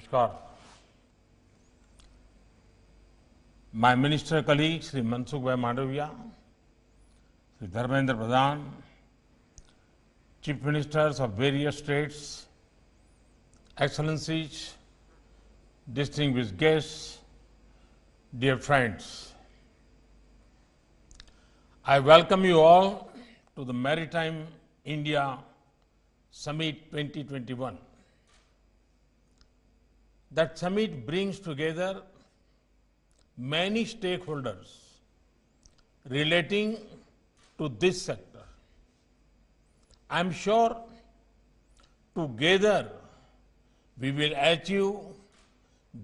नमस्कार my minister colleagues Sri Mansukh Bhai Mandavia, Sri Dharmendra Pradhan, chief ministers of various states, excellencies, distinguished guests, dear friends. I welcome you all to the Maritime India Summit 2021. That summit brings together many stakeholders relating to this sector. I am sure together we will achieve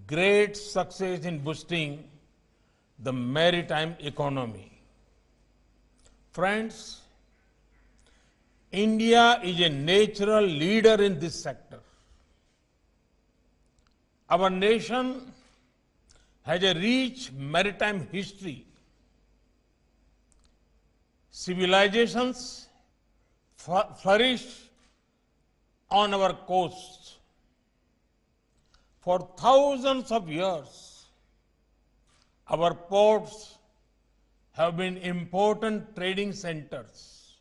great success in boosting the maritime economy. Friends, India is a natural leader in this sector. Our nation has a rich maritime history. Civilizations flourished on our coasts. For thousands of years, our ports have been important trading centers.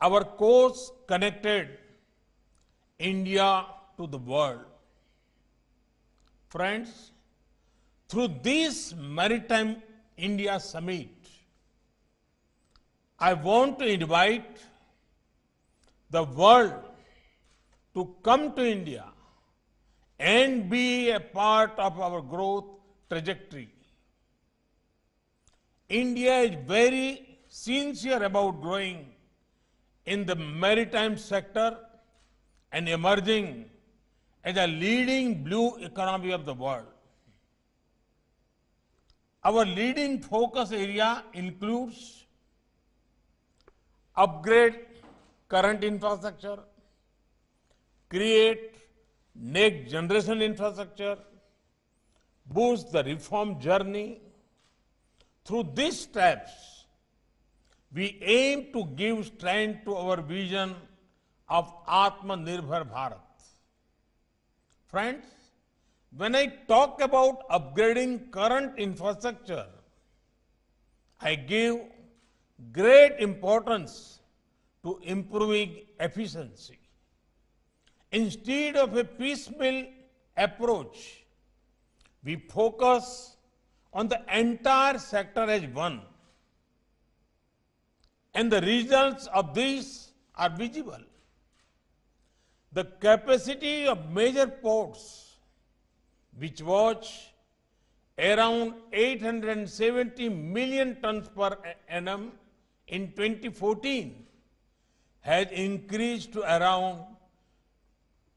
Our coasts connected India to the world. Friends, through this Maritime India Summit, I want to invite the world to come to India and be a part of our growth trajectory. India is very sincere about growing in the maritime sector and emerging as a leading blue economy of the world. Our leading focus area includes upgrade current infrastructure, create next generation infrastructure, boost the reform journey. Through these steps, we aim to give strength to our vision of Atmanirbhar Bharat. Friends, when I talk about upgrading current infrastructure, I give great importance to improving efficiency. Instead of a piecemeal approach, we focus on the entire sector as one. And the results of this are visible the capacity of major ports, which was around 870 million tons per annum in 2014, has increased to around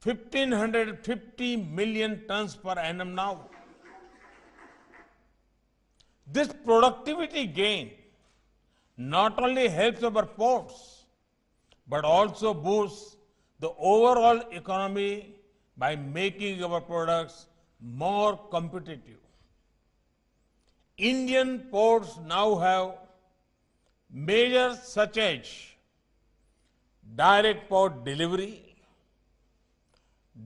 1550 million tons per annum now. This productivity gain not only helps our ports, but also boosts the overall economy by making our products more competitive. Indian ports now have measures such as direct port delivery,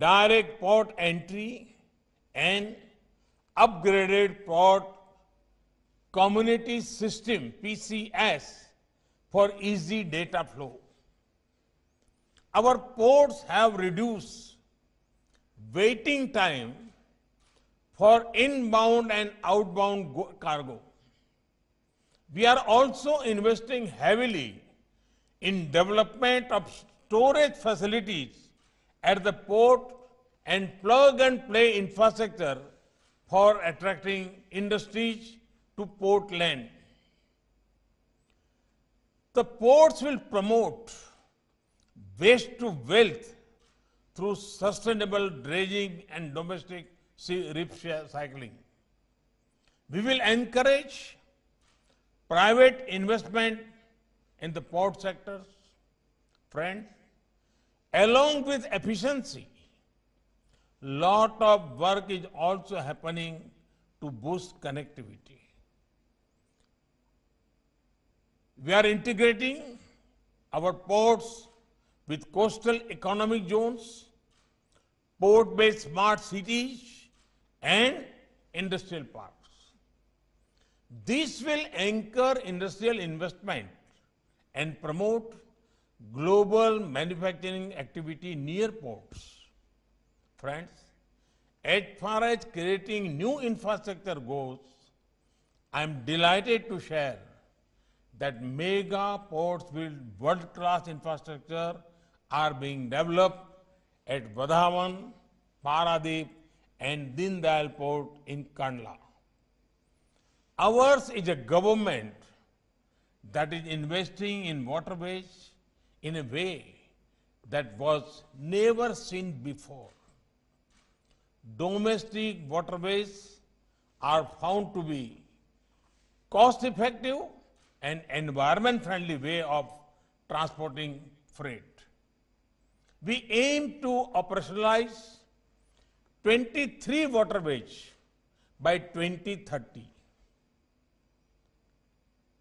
direct port entry, and upgraded port community system PCS for easy data flow. Our ports have reduced waiting time for inbound and outbound cargo. We are also investing heavily in development of storage facilities at the port and plug and play infrastructure for attracting industries to Portland. The ports will promote waste to wealth through sustainable dredging and domestic recycling. We will encourage private investment in the port sectors, friends, along with efficiency. Lot of work is also happening to boost connectivity. We are integrating our ports with coastal economic zones, port-based smart cities, and industrial parks. This will anchor industrial investment and promote global manufacturing activity near ports. Friends, as far as creating new infrastructure goes, I am delighted to share that mega ports build world-class infrastructure are being developed at Vadhavan, Paradeep, and Dindal Port in Kandla. Ours is a government that is investing in waterways in a way that was never seen before. Domestic waterways are found to be cost effective and environment friendly way of transporting freight we aim to operationalize 23 waterways by 2030.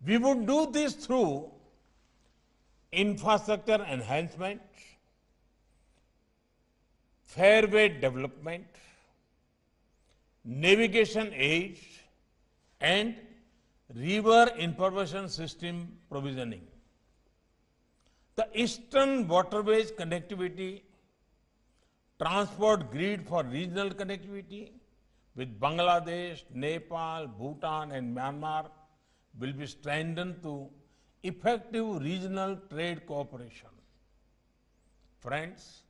We would do this through infrastructure enhancement, fairway development, navigation aids, and river information system provisioning. The eastern waterways connectivity, transport grid for regional connectivity with Bangladesh, Nepal, Bhutan and Myanmar will be strengthened to effective regional trade cooperation. Friends,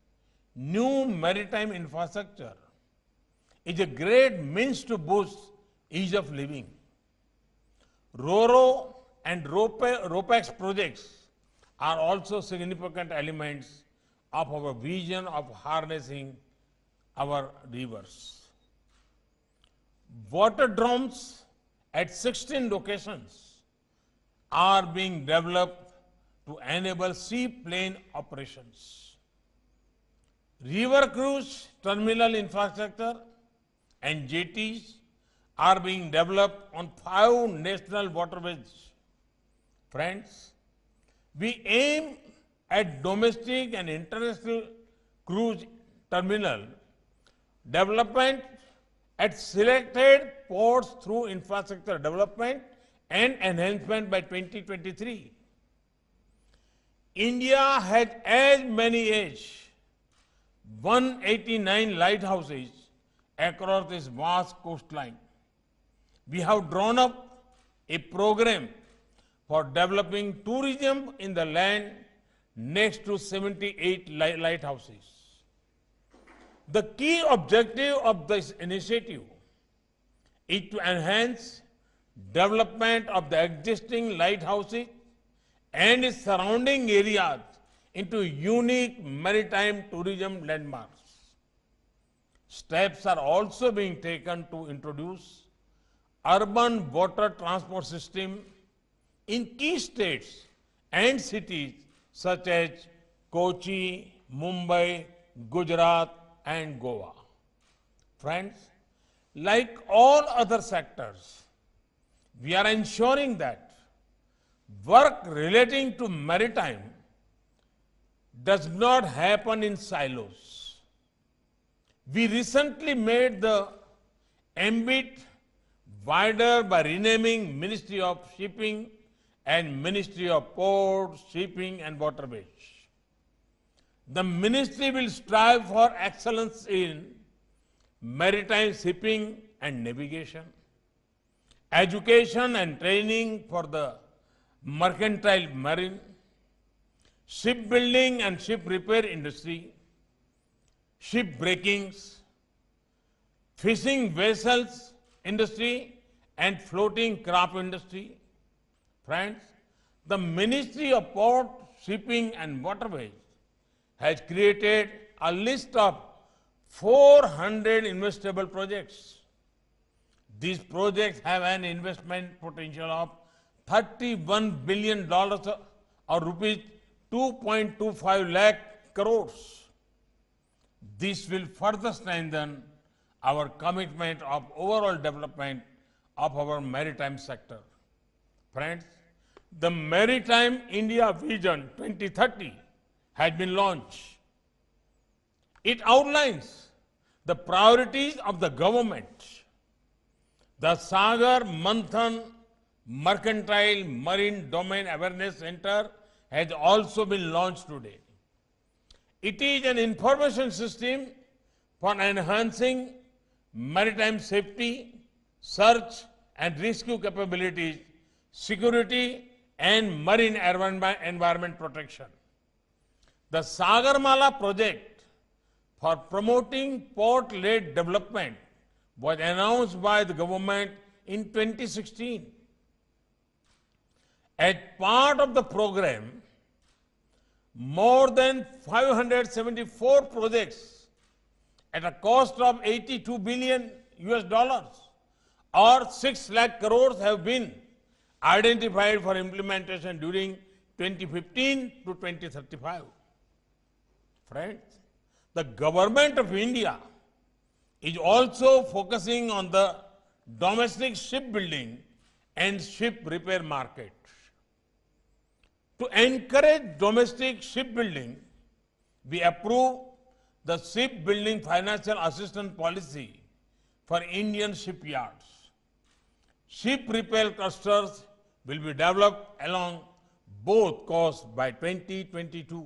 new maritime infrastructure is a great means to boost ease of living. RORO and ROPEX projects are also significant elements of our vision of harnessing our rivers. Water drums at 16 locations are being developed to enable seaplane operations. River cruise terminal infrastructure and jetties are being developed on five national waterways. Friends, we aim at domestic and international cruise terminal development at selected ports through infrastructure development and enhancement by 2023. India has as many as 189 lighthouses across this vast coastline. We have drawn up a program for developing tourism in the land next to 78 lighthouses. The key objective of this initiative is to enhance development of the existing lighthouses and its surrounding areas into unique maritime tourism landmarks. Steps are also being taken to introduce urban water transport system in key states and cities such as Kochi, Mumbai, Gujarat and Goa. Friends, like all other sectors, we are ensuring that work relating to maritime does not happen in silos. We recently made the ambit wider by renaming Ministry of Shipping and Ministry of Ports, Shipping and Waterways. The ministry will strive for excellence in maritime shipping and navigation, education and training for the mercantile marine, shipbuilding and ship repair industry, ship breakings, fishing vessels industry and floating craft industry, Friends, the Ministry of Port, Shipping and Waterways has created a list of 400 investable projects. These projects have an investment potential of 31 billion dollars or rupees 2.25 lakh crores. This will further strengthen our commitment of overall development of our maritime sector. Friends, the Maritime India Vision 2030 has been launched. It outlines the priorities of the government. The Sagar Manthan Mercantile Marine Domain Awareness Center has also been launched today. It is an information system for enhancing maritime safety, search and rescue capabilities security, and marine environment protection. The Sagarmala project for promoting port-led development was announced by the government in 2016. As part of the program, more than 574 projects at a cost of 82 billion US dollars or 6 lakh crores have been identified for implementation during 2015 to 2035. Friends, the government of India is also focusing on the domestic shipbuilding and ship repair market. To encourage domestic shipbuilding, we approve the shipbuilding financial assistance policy for Indian shipyards. Ship repair clusters will be developed along both coasts by 2022.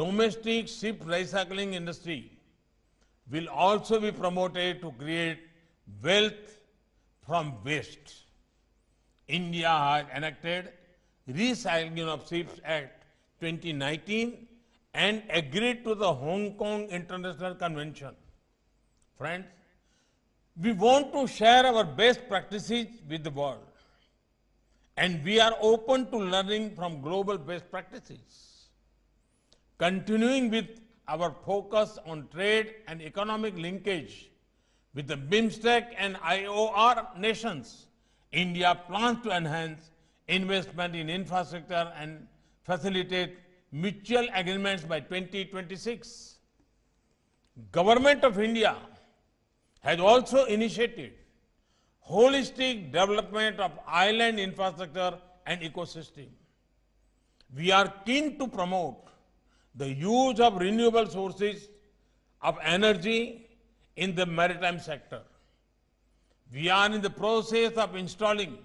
Domestic ship recycling industry will also be promoted to create wealth from waste. India has enacted Recycling of Ships Act 2019 and agreed to the Hong Kong International Convention. Friends, we want to share our best practices with the world and we are open to learning from global best practices. Continuing with our focus on trade and economic linkage with the BIMSTEC and IOR nations, India plans to enhance investment in infrastructure and facilitate mutual agreements by 2026. Government of India has also initiated holistic development of island infrastructure and ecosystem. We are keen to promote the use of renewable sources of energy in the maritime sector. We are in the process of installing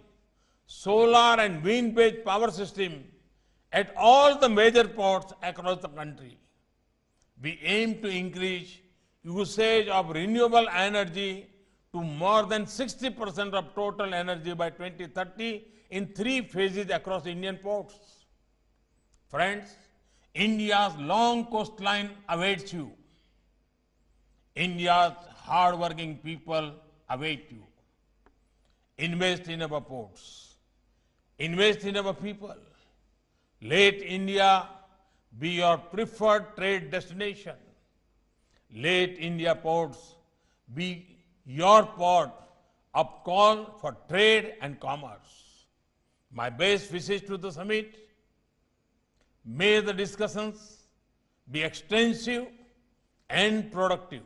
solar and wind-based power system at all the major ports across the country. We aim to increase usage of renewable energy to more than 60% of total energy by 2030 in three phases across Indian ports. Friends, India's long coastline awaits you. India's hardworking people await you. Invest in our ports. Invest in our people. Let India be your preferred trade destination. Let India ports be your port of call for trade and commerce. My best wishes to the summit. May the discussions be extensive and productive.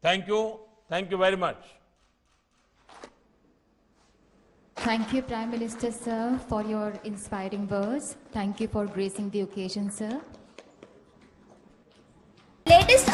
Thank you. Thank you very much. Thank you, Prime Minister, sir, for your inspiring words. Thank you for gracing the occasion, sir.